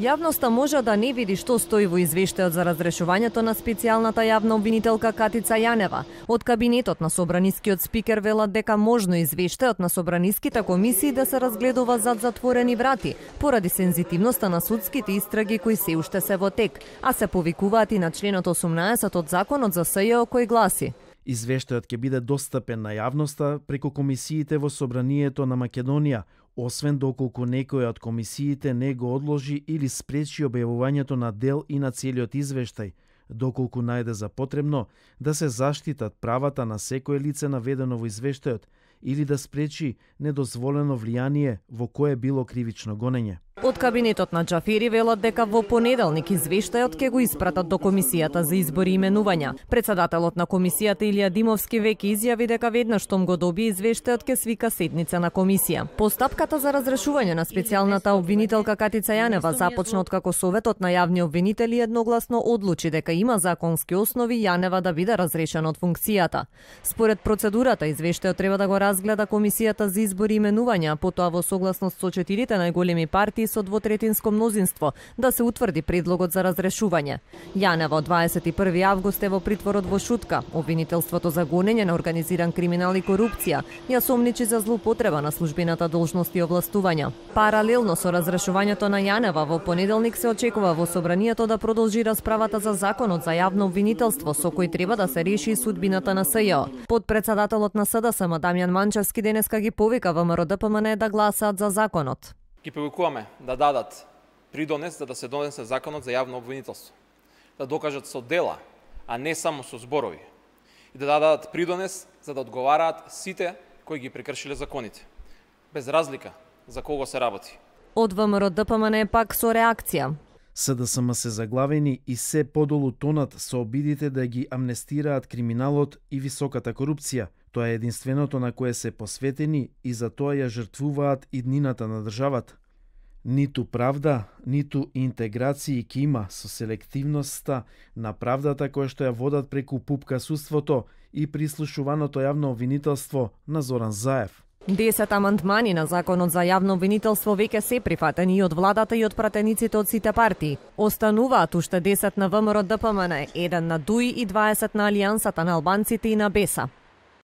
Јавноста може да не види што стои во извештајот за разрешувањето на специјалната јавна обвинителка Катица Јанева. Од кабинетот на Собранискиот спикер велат дека можно извештајот на Собраниските комисии да се разгледува зад затворени врати, поради сензитивноста на судските истраги кои се уште се во тек, а се повикуваат и на членот 18 од Законот за СЈО кој гласи Извештајот ќе биде достапен на јавноста преку комисиите во Собранието на Македонија, освен доколку некој од комисиите не го одложи или спречи објавувањето на дел и на целиот извештај, доколку најде за потребно да се заштитат правата на секое лице наведено во извештајот или да спречи недозволено влијание во кое било кривично гонење. Од кабинетот на Џафери велат дека во понеделник извештајот ќе го испратат до комисијата за избори и именувања. Председателот на комисијата Илија Димовски веќе изјави дека веднаш штом го доби извештајот ќе свика седница на комисија. Постапката за разрешување на специјалната обвинителка Катица Јанева започна од како Советот на јавни обвинители едногласно одлучи дека има законски основи Јанева да биде разрешена од функцијата. Според процедурата извештајот треба да го разгледа комисијата за избори и именувања, потоа во согласност со четирите најголеми партии со двотретинско мнозинство да се утврди предлогот за разрешување. Јанева од 21 август е во притворот во Шутка. Обвинителството за гонење на организиран криминал и корупција ја сомничи за злоупотреба на службената должност и овластувања. Паралелно со разрешувањето на Јанева во понеделник се очекува во собранието да продолжи расправата за законот за јавно обвинителство со кој треба да се реши судбината на СЈО. Подпредседателот на СДСМ Дамјан Манчевски денеска ги повика ВМРО дпмне да гласаат за законот ги привикуваме да дадат придонес за да се донесе законот за јавно обвинителство. Да докажат со дела, а не само со зборови. И да дадат придонес за да одговараат сите кои ги прекршиле законите. Без разлика за кого се работи. Од ВМРО ДПМН пак со реакција. СДСМ се заглавени и се подолу тонат со обидите да ги амнестираат криминалот и високата корупција – Тоа е единственото на кое се посветени и за тоа ја жртвуваат днината на државата. Ниту правда, ниту интеграција ќе има со селективноста на правдата која што ја водат преку пупка судството и прислушуваното јавно обвинителство на Зоран Заев. Десет амандмани на Законот за јавно обвинителство веќе се прифатени и од владата и од пратениците од сите партии. Остануваат уште 10 на ВМРО ДПМН, еден на ДУИ и 20 на Алијансата на албанците и на БЕСА.